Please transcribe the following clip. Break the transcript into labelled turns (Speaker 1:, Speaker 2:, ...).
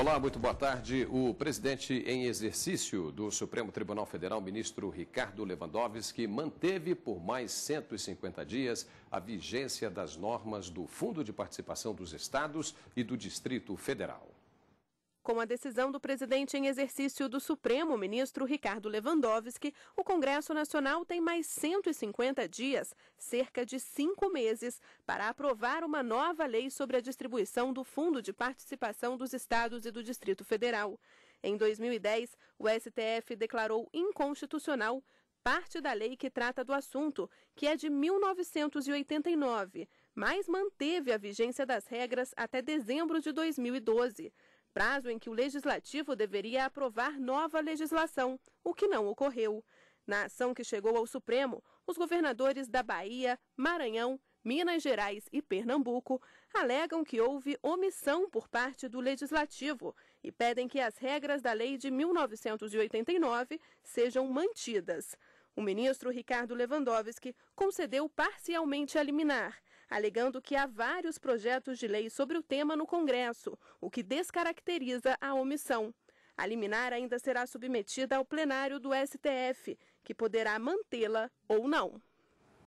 Speaker 1: Olá, muito boa tarde. O presidente em exercício do Supremo Tribunal Federal, ministro Ricardo Lewandowski, manteve por mais 150 dias a vigência das normas do Fundo de Participação dos Estados e do Distrito Federal.
Speaker 2: Com a decisão do presidente em exercício do Supremo, ministro Ricardo Lewandowski, o Congresso Nacional tem mais 150 dias, cerca de cinco meses, para aprovar uma nova lei sobre a distribuição do Fundo de Participação dos Estados e do Distrito Federal. Em 2010, o STF declarou inconstitucional parte da lei que trata do assunto, que é de 1989, mas manteve a vigência das regras até dezembro de 2012 prazo em que o legislativo deveria aprovar nova legislação, o que não ocorreu. Na ação que chegou ao Supremo, os governadores da Bahia, Maranhão, Minas Gerais e Pernambuco alegam que houve omissão por parte do legislativo e pedem que as regras da lei de 1989 sejam mantidas. O ministro Ricardo Lewandowski concedeu parcialmente a liminar, alegando que há vários projetos de lei sobre o tema no Congresso, o que descaracteriza a omissão. A liminar ainda será submetida ao plenário do STF, que poderá mantê-la ou não.